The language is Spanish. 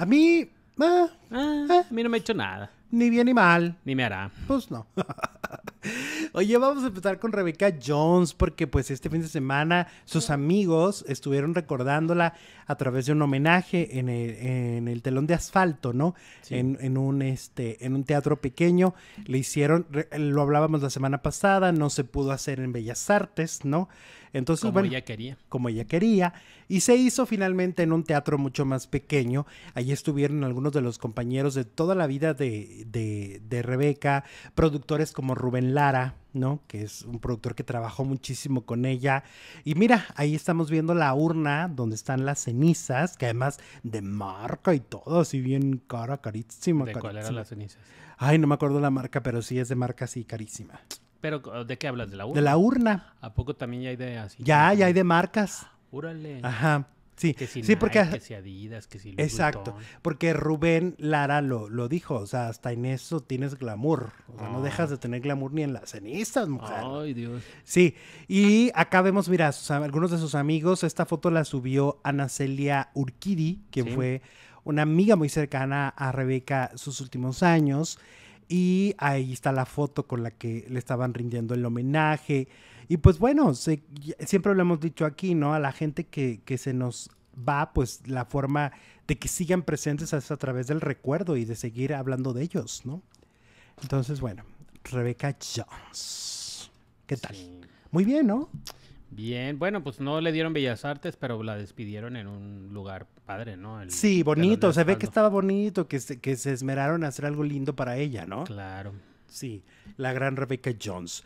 A mí. Ah, ah, ah. a mí no me ha hecho nada. Ni bien ni mal. Ni me hará. Pues no. Oye, vamos a empezar con Rebeca Jones porque pues este fin de semana sus amigos estuvieron recordándola a través de un homenaje en el, telón de asfalto, ¿no? En, un, este, en un teatro pequeño. Le hicieron, lo hablábamos la semana pasada, no se pudo hacer en Bellas Artes, ¿no? Entonces, como ella quería. Como ella quería. Y se hizo finalmente en un teatro mucho más pequeño. Allí estuvieron algunos de los compañeros de toda la vida de, de Rebeca, productores como Rubén Lara, ¿no? Que es un productor que trabajó muchísimo con ella. Y mira, ahí estamos viendo la urna donde están las cenizas, que además de marca y todo, así bien cara, carísima. ¿De cuál eran las cenizas? Ay, no me acuerdo la marca, pero sí es de marca así carísima. Pero, ¿de qué hablas? ¿De la urna? De la urna. ¿A poco también ya hay de así? Ya, ya hay de marcas. Úrale. Ajá. Sí, sí, porque... Exacto, porque Rubén Lara lo, lo dijo, o sea, hasta en eso tienes glamour, o sea, no ah. dejas de tener glamour ni en las cenizas, mujer. Ay, Dios. Sí, y acá vemos, mira, algunos de sus amigos, esta foto la subió Ana Celia Urquidi, que fue una amiga muy cercana a Rebeca sus últimos años. Y ahí está la foto con la que le estaban rindiendo el homenaje. Y pues bueno, siempre lo hemos dicho aquí, ¿no? A la gente que, que se nos va, pues la forma de que sigan presentes es a través del recuerdo y de seguir hablando de ellos, ¿no? Entonces, bueno, Rebeca Jones. ¿Qué tal? Muy bien, ¿no? Bien, bueno, pues no le dieron Bellas Artes, pero la despidieron en un lugar padre, ¿no? sí, bonito, se ve que estaba bonito, que que se esmeraron a hacer algo lindo para ella, ¿no? Claro. Sí, la gran Rebecca Jones.